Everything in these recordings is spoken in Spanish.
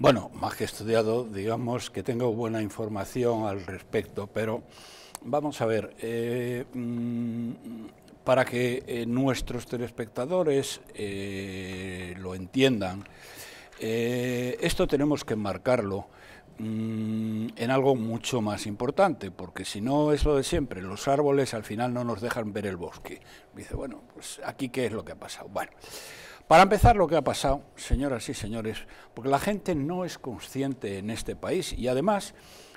Bueno, más que estudiado, digamos que tengo buena información al respecto, pero vamos a ver, eh, mm, para que eh, nuestros telespectadores eh, lo entiendan, esto tenemos que marcarlo mm, en algo mucho más importante, porque si no es lo de siempre, los árboles al final no nos dejan ver el bosque. Dice, bueno, pues aquí qué es lo que ha pasado. Bueno, para empezar, lo que ha pasado, señoras y señores, porque la gente no es consciente en este país y además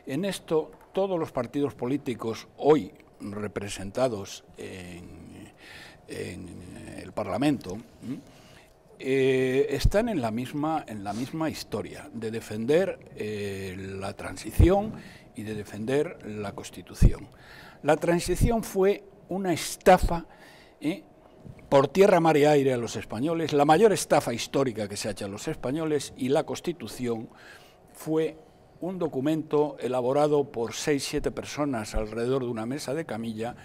en esto todos los partidos políticos hoy representados en, el Parlamento eh, están en la, misma, en la misma historia de defender eh, la transición y de defender la Constitución. La transición fue una estafa eh, por tierra, mar y aire a los españoles, la mayor estafa histórica que se ha hecho a los españoles y la Constitución fue un documento elaborado por seis, siete personas alrededor de una mesa de camilla,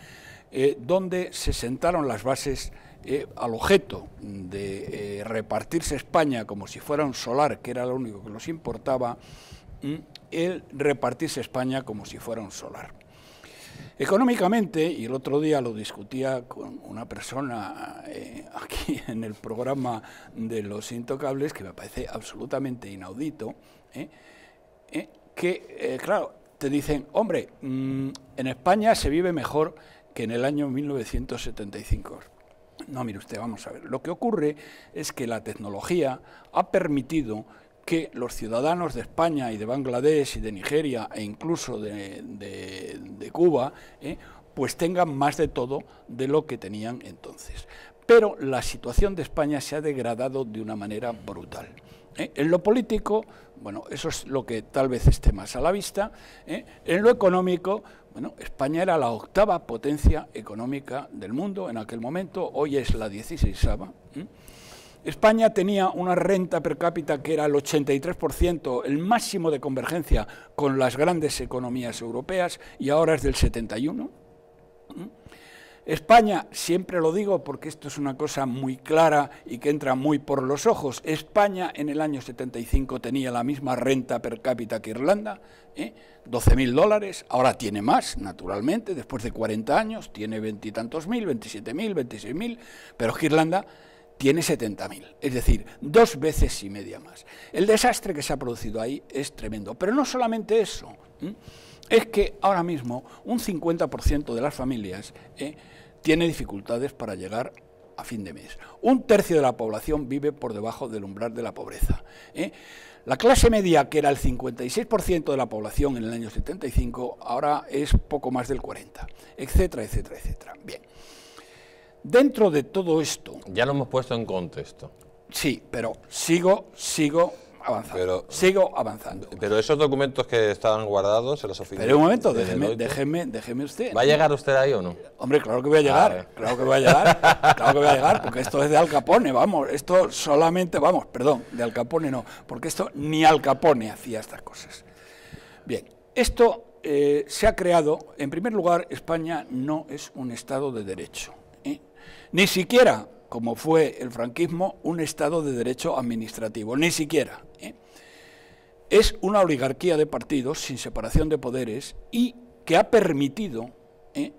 eh, donde se sentaron las bases eh, al objeto de eh, repartirse España como si fuera un solar, que era lo único que nos importaba, mm, el repartirse España como si fuera un solar. Económicamente, y el otro día lo discutía con una persona eh, aquí en el programa de los intocables, que me parece absolutamente inaudito, ¿eh? ¿Eh? que, claro, te dicen, hombre, mm, en España se vive mejor que en el año 1975. No, mire usted, vamos a ver. Lo que ocurre es que la tecnología ha permitido que los ciudadanos de España y de Bangladesh y de Nigeria e incluso de, Cuba, ¿eh? pues tengan más de todo de lo que tenían entonces. Pero la situación de España se ha degradado de una manera brutal. ¿eh? En lo político, bueno, eso es lo que tal vez esté más a la vista. ¿eh? En lo económico, bueno, España era la octava potencia económica del mundo en aquel momento, hoy es la dieciseisava. España tenía una renta per cápita que era el 83%, el máximo de convergencia con las grandes economías europeas, y ahora es del 71%. ¿Mm? España, siempre lo digo porque esto es una cosa muy clara y que entra muy por los ojos, España en el año 75 tenía la misma renta per cápita que Irlanda, 12 ¿eh? 12.000 dólares, ahora tiene más, naturalmente, después de 40 años, tiene veintitantos mil, 27.000, 26.000, pero es que Irlanda tiene 70.000, es decir, dos veces y media más. El desastre que se ha producido ahí es tremendo, pero no solamente eso, es que ahora mismo un 50% de las familias eh, tiene dificultades para llegar a fin de mes. Un tercio de la población vive por debajo del umbral de la pobreza. ¿eh? La clase media, que era el 56% de la población en el año 75, ahora es poco más del 40%, etcétera, etcétera, etcétera. Bien. Dentro de todo esto... Ya lo hemos puesto en contexto. Sí, pero sigo, sigo avanzando. Pero, sigo avanzando. Pero esos documentos que estaban guardados se los oficinas... Pero un momento, déjeme, déjeme, usted. ¿Va a llegar usted ahí o no? Hombre, claro que voy a llegar, ah, eh. claro que voy a llegar, claro que voy a llegar, porque esto es de Al Capone, vamos, esto solamente, vamos, perdón, de Al Capone no, porque esto ni Al Capone hacía estas cosas. Bien, esto eh, se ha creado, en primer lugar, España no es un Estado de Derecho ni siquiera, como fue el franquismo, un Estado de derecho administrativo, ni siquiera. ¿eh? Es una oligarquía de partidos sin separación de poderes y que ha permitido, ¿eh?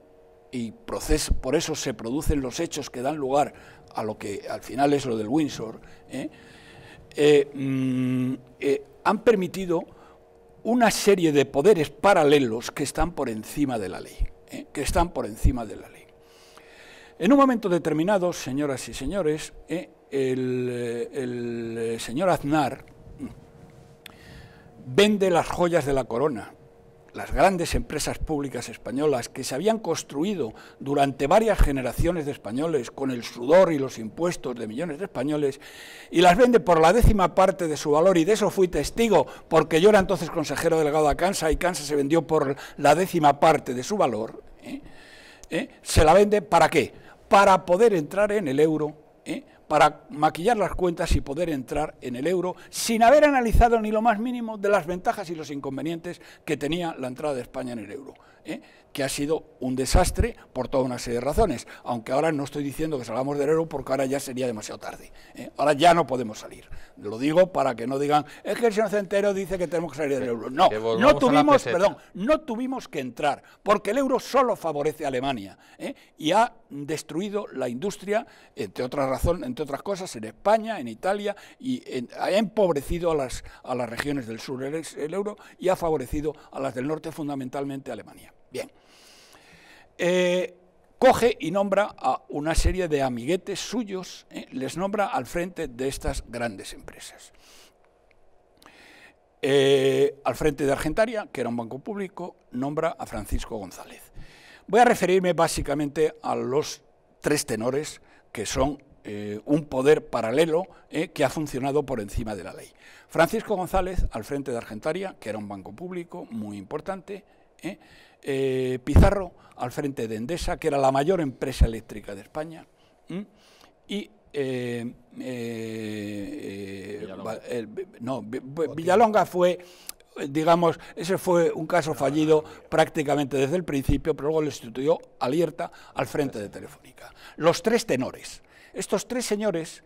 y por eso se producen los hechos que dan lugar a lo que al final es lo del Windsor, ¿eh? Mm, han permitido una serie de poderes paralelos que están por encima de la ley, que están por encima de la ley. En un momento determinado, señoras y señores, eh, el, eh, eh, señor Aznar vende las joyas de la corona, las grandes empresas públicas españolas que se habían construido durante varias generaciones de españoles con el sudor y los impuestos de millones de españoles y las vende por la décima parte de su valor y de eso fui testigo porque yo era entonces consejero delegado a Kansas y Cansa se vendió por la décima parte de su valor, se la vende para qué? para poder entrar en el euro, ¿eh? para maquillar las cuentas y poder entrar en el euro sin haber analizado ni lo más mínimo de las ventajas y los inconvenientes que tenía la entrada de España en el euro. ¿eh? que ha sido un desastre por toda una serie de razones, aunque ahora no estoy diciendo que salgamos del euro porque ahora ya sería demasiado tarde, ¿eh? ahora ya no podemos salir. Lo digo para que no digan, es que el señor Centero dice que tenemos que salir del euro. No, no tuvimos, perdón, no tuvimos que entrar, porque el euro solo favorece a Alemania ¿eh? y ha destruido la industria, entre otras, razones, entre otras cosas, en España, en Italia, y ha empobrecido a las, a las regiones del sur el, euro y ha favorecido a las del norte, fundamentalmente a Alemania. Bien. Eh, coge y nombra a una serie de amiguetes suyos, eh, les nombra al frente de estas grandes empresas. Eh, al frente de Argentaria, que era un banco público, nombra a Francisco González. Voy a referirme básicamente a los tres tenores que son un poder paralelo que ha funcionado por encima de la ley. Francisco González, al frente de Argentaria, que era un banco público muy importante, eh, Pizarro al frente de Endesa, que era la mayor empresa eléctrica de España, y eh, eh, Villalonga. fue digamos, ese fue un caso fallido prácticamente desde el principio, pero luego le instituyó Alierta al frente de Telefónica. Los tres tenores. Estos tres señores,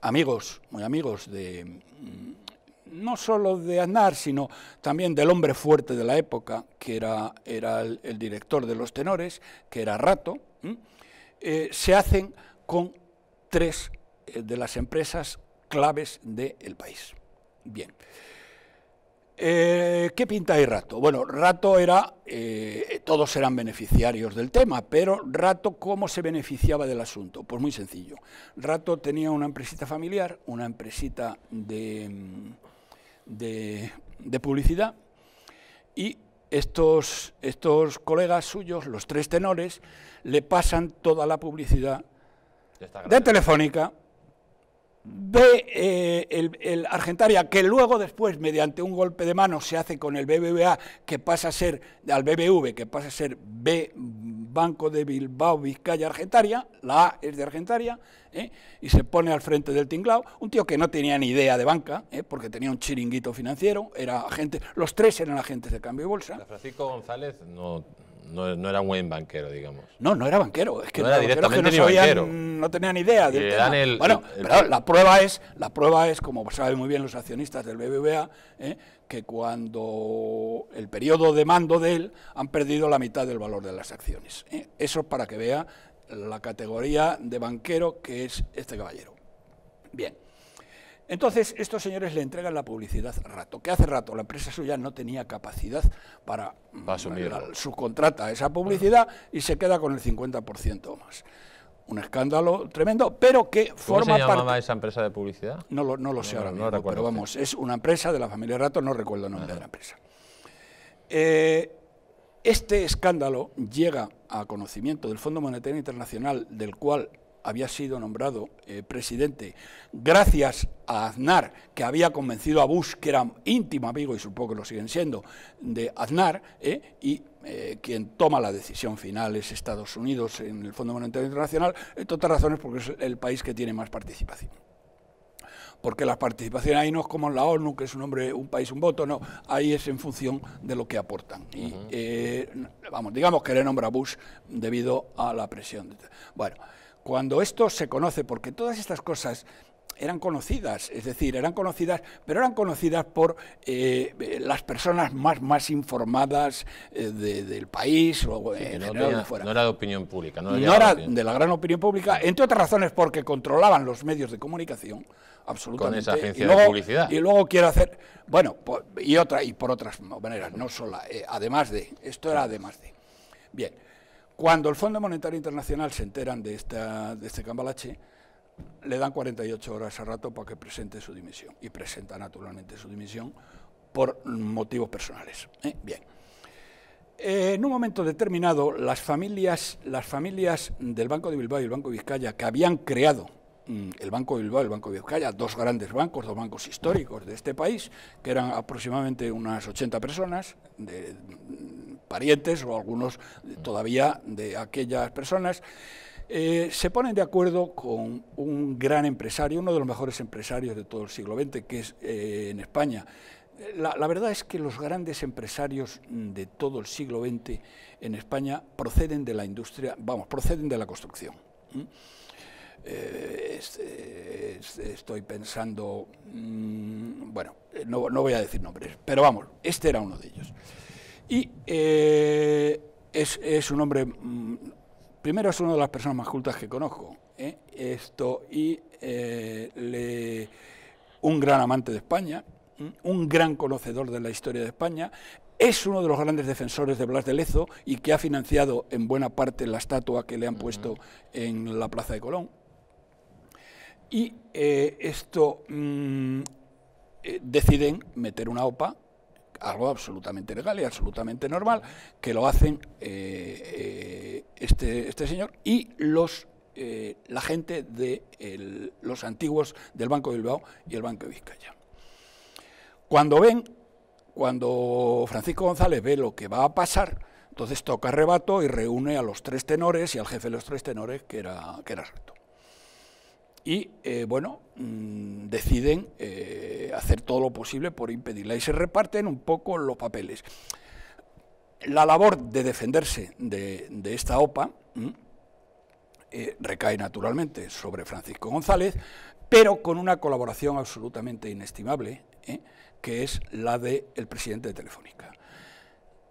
amigos, muy amigos de, no solo de Aznar, sino también del hombre fuerte de la época, que era, era el, director de los tenores, que era Rato, eh, se hacen con tres eh, de las empresas claves del país. Bien. Eh, ¿Qué pinta ahí Rato? Bueno, Rato era, todos eran beneficiarios del tema, pero Rato, ¿cómo se beneficiaba del asunto? Pues muy sencillo. Rato tenía una empresita familiar, una empresita de, mm, de, publicidad y estos, estos colegas suyos, los tres tenores, le pasan toda la publicidad de Telefónica, de eh, el, Argentaria, que luego después, mediante un golpe de mano, se hace con el BBVA, que pasa a ser, al BBV, que pasa a ser B, Banco de Bilbao, Vizcaya, Argentaria, la A es de Argentaria, ¿eh? y se pone al frente del tinglao, un tío que no tenía ni idea de banca, ¿eh? porque tenía un chiringuito financiero, era agente, los tres eran agentes de cambio y bolsa. Francisco González no, no, era un buen banquero, digamos. No, no era banquero, es que no era, directamente ni banquero no tenían idea del eh, bueno, la prueba es, la prueba es, como saben muy bien los accionistas del BBVA, eh, que cuando el periodo de mando de él han perdido la mitad del valor de las acciones. Eh. Eso es para que vea la categoría de banquero que es este caballero. Bien. Entonces, estos señores le entregan la publicidad rato, que hace rato la empresa suya no tenía capacidad para, para mm, subcontrata esa publicidad y se queda con el 50% más un escándalo tremendo, pero que ¿Cómo forma se llamaba esa empresa de publicidad? No lo, sé ahora no, mismo, pero vamos, es una empresa de la familia Rato, no recuerdo el nombre de la empresa. Eh, este escándalo llega a conocimiento del Fondo Monetario Internacional, del cual había sido nombrado eh, presidente gracias a Aznar, que había convencido a Bush, que era íntimo amigo y supongo que lo siguen siendo, de Aznar, eh, y eh, quien toma la decisión final es Estados Unidos en el Fondo Monetario Internacional, en todas razones porque es el país que tiene más participación porque la participación ahí no es como en la ONU, que es un hombre, un país, un voto, no, ahí es en función de lo que aportan. Y, vamos, digamos que le nombra Bush debido a la presión. Bueno. Cuando esto se conoce, porque todas estas cosas eran conocidas, es decir, eran conocidas, pero eran conocidas por eh, las personas más, más informadas eh, del país o fuera. No era de opinión pública. No, era de la gran opinión pública, entre otras razones porque controlaban los medios de comunicación absolutamente. Con esa agencia de publicidad. Y luego quiero hacer, bueno, y, otra, y por otras maneras, no sola, eh, además de, esto era además de. Bien, cuando el Fondo Monetario Internacional se enteran de, este cambalache, le dan 48 horas al rato para que presente su dimisión. Y presenta naturalmente su dimisión por motivos personales. ¿eh? Bien. Eh, en un momento determinado, las familias, las familias del Banco de Bilbao y el Banco de Vizcaya, que habían creado mm, el Banco de Bilbao y el Banco de Vizcaya, dos grandes bancos, dos bancos históricos de este país, que eran aproximadamente unas 80 personas, de, parientes o algunos todavía de aquellas personas, eh, se ponen de acuerdo con un gran empresario, uno de los mejores empresarios de todo el siglo XX, que es eh, en España. La, verdad es que los grandes empresarios de todo el siglo XX en España proceden de la industria, vamos, proceden de la construcción. Eh, estoy pensando, mm, bueno, no voy a decir nombres, pero vamos, este era uno de ellos. Y eh, es, un hombre, mm, primero es una de las personas más cultas que conozco, ¿eh? esto, y eh, un gran amante de España, mm, un gran conocedor de la historia de España, es uno de los grandes defensores de Blas de Lezo y que ha financiado en buena parte la estatua que le han puesto en la Plaza de Colón. Y esto mm, deciden meter una OPA algo absolutamente legal y absolutamente normal, que lo hacen eh, eh, este, este señor y los eh, la gente de los antiguos del Banco de Bilbao y el Banco de Vizcaya. Cuando ven, cuando Francisco González ve lo que va a pasar, entonces toca rebato y reúne a los tres tenores y al jefe de los tres tenores, que era, que era Reto y, eh, bueno, mm, deciden eh, hacer todo lo posible por impedirla y se reparten un poco los papeles. La labor de defenderse de, esta OPA mm, eh, recae naturalmente sobre Francisco González, pero con una colaboración absolutamente inestimable, que es la del el presidente de Telefónica,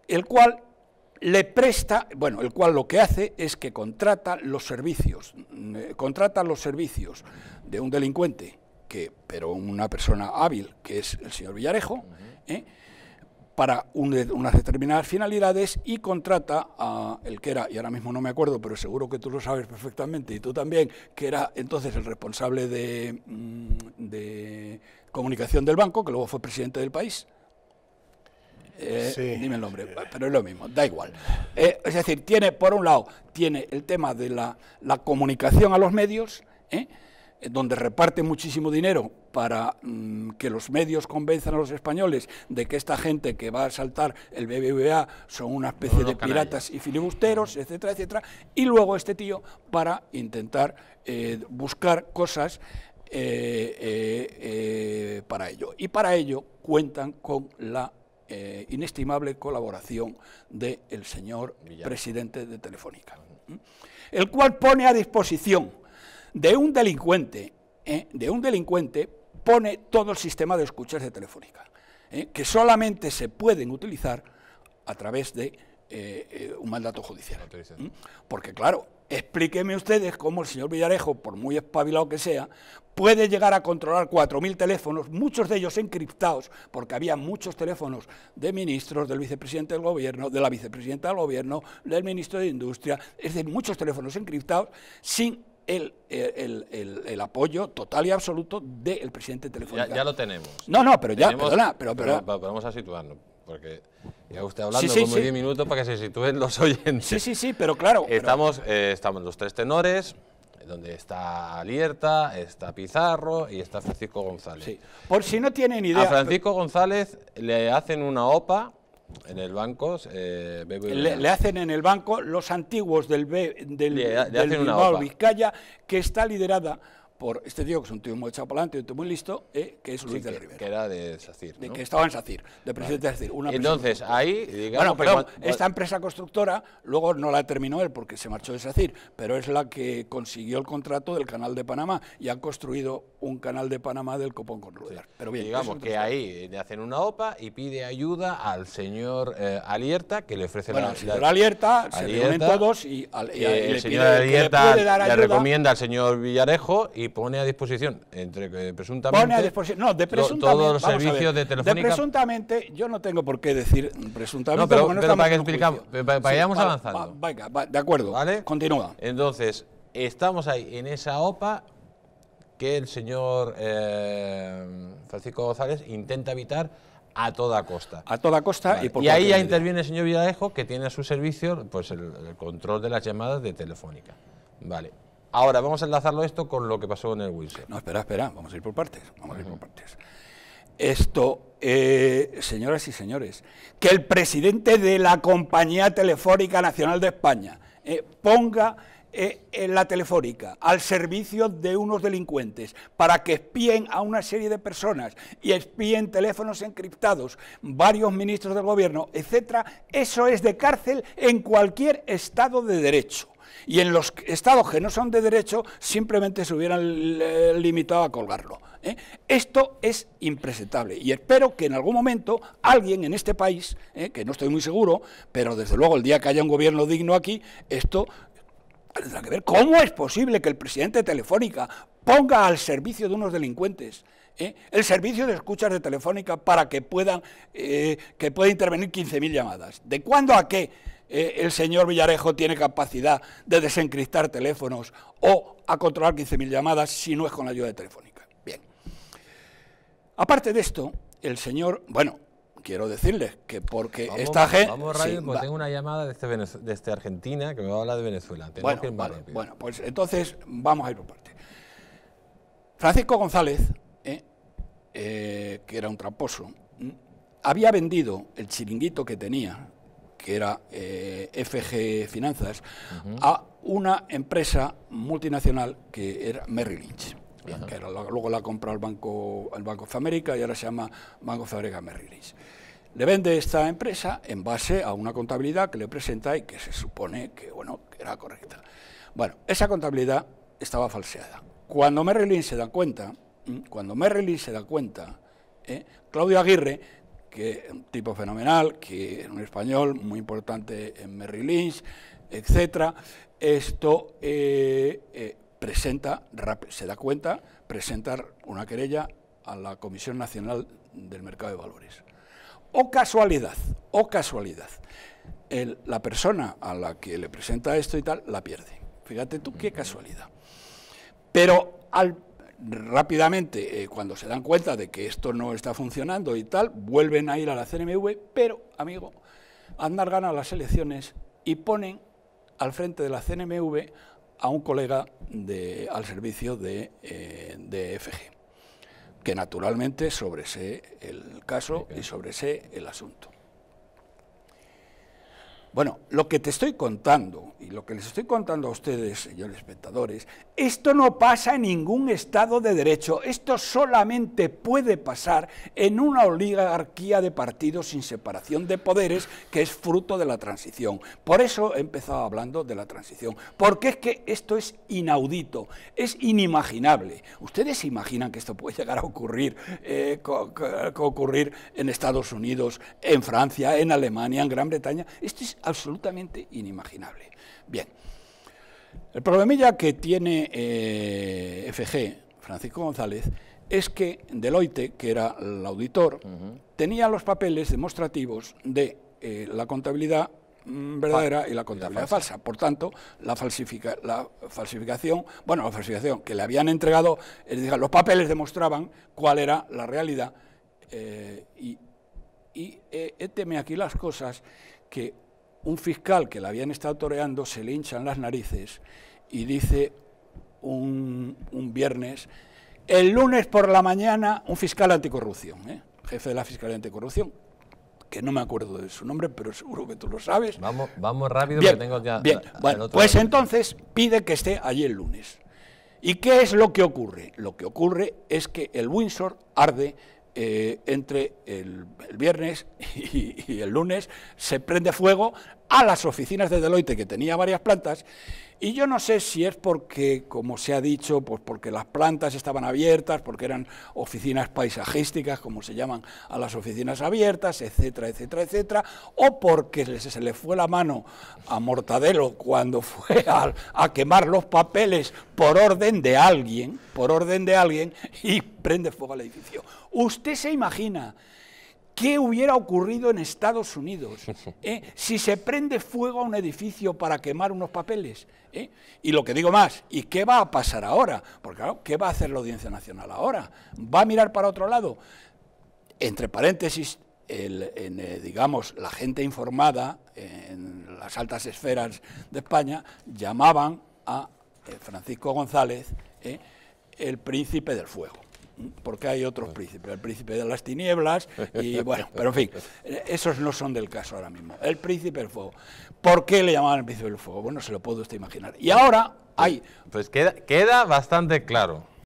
el cual le presta, bueno, el cual lo que hace es que contrata los servicios, mm, eh, contrata los servicios de un delincuente, que, pero una persona hábil, que es el señor Villarejo, ¿eh? para unas determinadas finalidades y contrata a el que era, y ahora mismo no me acuerdo, pero seguro que tú lo sabes perfectamente y tú también, que era entonces el responsable de mm, comunicación del banco, que luego fue presidente del país, eh, dime el nombre, pero es lo mismo, da igual. Eh, es decir, tiene, por un lado, tiene el tema de la, comunicación a los medios, ¿eh? donde reparte muchísimo dinero para mm, que los medios convenzan a los españoles de que esta gente que va a saltar el BBVA son una especie de piratas y filibusteros, mm. etcétera, etcétera, y luego este tío para intentar buscar cosas para ello. Y para ello cuentan con la eh, inestimable colaboración del señor presidente de Telefónica, el cual pone a disposición de un delincuente, ¿eh? de un delincuente pone todo el sistema de escuchas de Telefónica, ¿eh? que solamente se pueden utilizar a través de un mandato judicial. Porque claro, Explíqueme ustedes cómo el señor Villarejo, por muy espabilado que sea, puede llegar a controlar 4.000 teléfonos, muchos de ellos encriptados, porque había muchos teléfonos de ministros, del vicepresidente del gobierno, de la vicepresidenta del gobierno, del ministro de Industria, es decir, muchos teléfonos encriptados sin el, apoyo total y absoluto del presidente Telefónica. Ya, lo tenemos. No, no, pero ya, perdona, pero, Vamos a situarlo porque ya usted hablando como 10 minutos para que se sitúen los oyentes. Sí, sí, sí, pero claro. Eh, estamos, los tres tenores, donde está Alierta, está Pizarro y está Francisco González. Por si no tienen idea. A Francisco González le hacen una OPA en el banco. Eh, le, hacen en el banco los antiguos del, B, del, le, Bilbao, Vizcaya, que está liderada por este tío que es un tío muy echado para adelante, un tío muy listo, eh, que es Luis de Rivera. Que era de SACIR. De que estaba en SACIR, de presidente de SACIR. Entonces, ahí, digamos. Bueno, pero esta empresa constructora luego no la terminó él porque se marchó de SACIR, pero es la que consiguió el contrato del Canal de Panamá y han construido un Canal de Panamá del Copón con Ruedas. Pero bien, digamos que ahí le hacen una OPA y pide ayuda al señor eh, Alierta, que le ofrece la la. Bueno, señor Alierta, se reúnen todos y, eh, el señor Alierta le, le recomienda al señor Villarejo y pone a disposición, entre presuntamente. no, de presuntamente. Todos los servicios de Telefónica. De presuntamente, yo no tengo por qué decir presuntamente. pero, para que explicamos, vayamos avanzando. de acuerdo, ¿vale? continúa. Entonces, estamos ahí, en esa OPA que el señor eh, Francisco González intenta evitar a toda costa. A toda costa y ahí ya interviene el señor Villadejo que tiene a su servicio pues, el control de las llamadas de Telefónica. Vale. Ahora, vamos a enlazarlo esto con lo que pasó en el Wilson. No, espera, espera, vamos a ir por partes, vamos a ir por partes. Esto, eh, señoras y señores, que el presidente de la Compañía Telefónica Nacional de España eh, ponga eh, la telefónica al servicio de unos delincuentes para que espíen a una serie de personas y espíen teléfonos encriptados, varios ministros del gobierno, etcétera, eso es de cárcel en cualquier estado de derecho. Y en los estados que no son de derecho, simplemente se hubieran eh, limitado a colgarlo. ¿eh? Esto es impresentable y espero que en algún momento alguien en este país, ¿eh? que no estoy muy seguro, pero desde luego el día que haya un gobierno digno aquí, esto tendrá que ver cómo es posible que el presidente de Telefónica ponga al servicio de unos delincuentes el servicio de escuchas de Telefónica para que puedan que pueda intervenir 15.000 llamadas. ¿De cuándo a qué? Eh, el señor Villarejo tiene capacidad de desencriptar teléfonos o a controlar 15.000 llamadas si no es con la ayuda de telefónica. Bien. Aparte de esto, el señor, bueno, quiero decirles que porque esta gente... Vamos, porque tengo una llamada desde, este este Argentina que me va a hablar de Venezuela. bueno, bueno, pues entonces vamos a ir por parte. Francisco González, eh, eh, que era un tramposo, mm, había vendido el chiringuito que tenía que era eh, FG Finanzas, a una empresa multinacional que era Merrill Lynch. que luego la compra el Banco, el Banco de América y ahora se llama Banco de América Merrill Lynch. Le vende esta empresa en base a una contabilidad que le presenta y que se supone que, bueno, era correcta. Bueno, esa contabilidad estaba falseada. Cuando Merrill Lynch se da cuenta, cuando Merrill Lynch se da cuenta, ¿eh? Claudio Aguirre que es un tipo fenomenal, que es un español muy importante en Merrill Lynch, etc. Esto eh, eh, presenta, se da cuenta, presentar una querella a la Comisión Nacional del Mercado de Valores. O casualidad, o casualidad. la persona a la que le presenta esto y tal la pierde. Fíjate tú qué casualidad. Pero al rápidamente, eh, cuando se dan cuenta de que esto no está funcionando y tal, vuelven a ir a la CNMV, pero, amigo, Andar gana las elecciones y ponen al frente de la CNMV a un colega al servicio de, EFG, eh, de FG, que naturalmente sobresee el caso y sobresee el asunto. Bueno, lo que te estoy contando y lo que les estoy contando a ustedes, señores espectadores, esto no pasa en ningún Estado de Derecho, esto solamente puede pasar en una oligarquía de partidos sin separación de poderes que es fruto de la transición. Por eso he empezado hablando de la transición, porque es que esto es inaudito, es inimaginable. ¿Ustedes imaginan que esto puede llegar a ocurrir, eh, ocurrir en Estados Unidos, en Francia, en Alemania, en Gran Bretaña? Esto es absolutamente inimaginable. Bien, el problemilla que tiene eh, FG, Francisco González, es que Deloitte, que era el auditor, tenía los papeles demostrativos de eh, la contabilidad mm, verdadera y la contabilidad falsa. Por tanto, la, falsifica, la falsificación, bueno, la falsificación que le habían entregado, los papeles demostraban cuál era la realidad. Eh, y y aquí las cosas que un fiscal que la habían estado toreando se le hinchan las narices y dice un, viernes, el lunes por la mañana, un fiscal anticorrupción, ¿eh? jefe de la Fiscalía Anticorrupción, que no me acuerdo de su nombre, pero seguro que tú lo sabes. Vamos, vamos rápido que tengo que... Bien, pues entonces pide que esté allí el lunes. ¿Y qué es lo que ocurre? Lo que ocurre es que el Windsor arde eh, entre el, viernes y, el lunes se prende fuego a las oficinas de Deloitte, que tenía varias plantas, y yo no sé si es porque, como se ha dicho, pues porque las plantas estaban abiertas, porque eran oficinas paisajísticas, como se llaman a las oficinas abiertas, etcétera, etcétera, etcétera, o porque se, le fue la mano a Mortadelo cuando fue a quemar los papeles por orden de alguien, por orden de alguien, y prende fuego al edificio. ¿Usted se imagina qué hubiera ocurrido en Estados Unidos ¿eh? si se prende fuego a un edificio para quemar unos papeles? ¿eh? Y lo que digo más, ¿y qué va a pasar ahora? Porque claro, ¿qué va a hacer la Audiencia Nacional ahora? ¿Va a mirar para otro lado? Entre paréntesis, eh, digamos, la gente informada en las altas esferas de España llamaban a Francisco González el príncipe del fuego porque hay otros príncipes, el príncipe de las tinieblas, y bueno, pero en fin, esos no son del caso ahora mismo. El príncipe del fuego. ¿Por qué le llamaban el príncipe del fuego? Bueno, se lo puede usted imaginar. Y ahora hay... Pues, pues queda, queda bastante claro.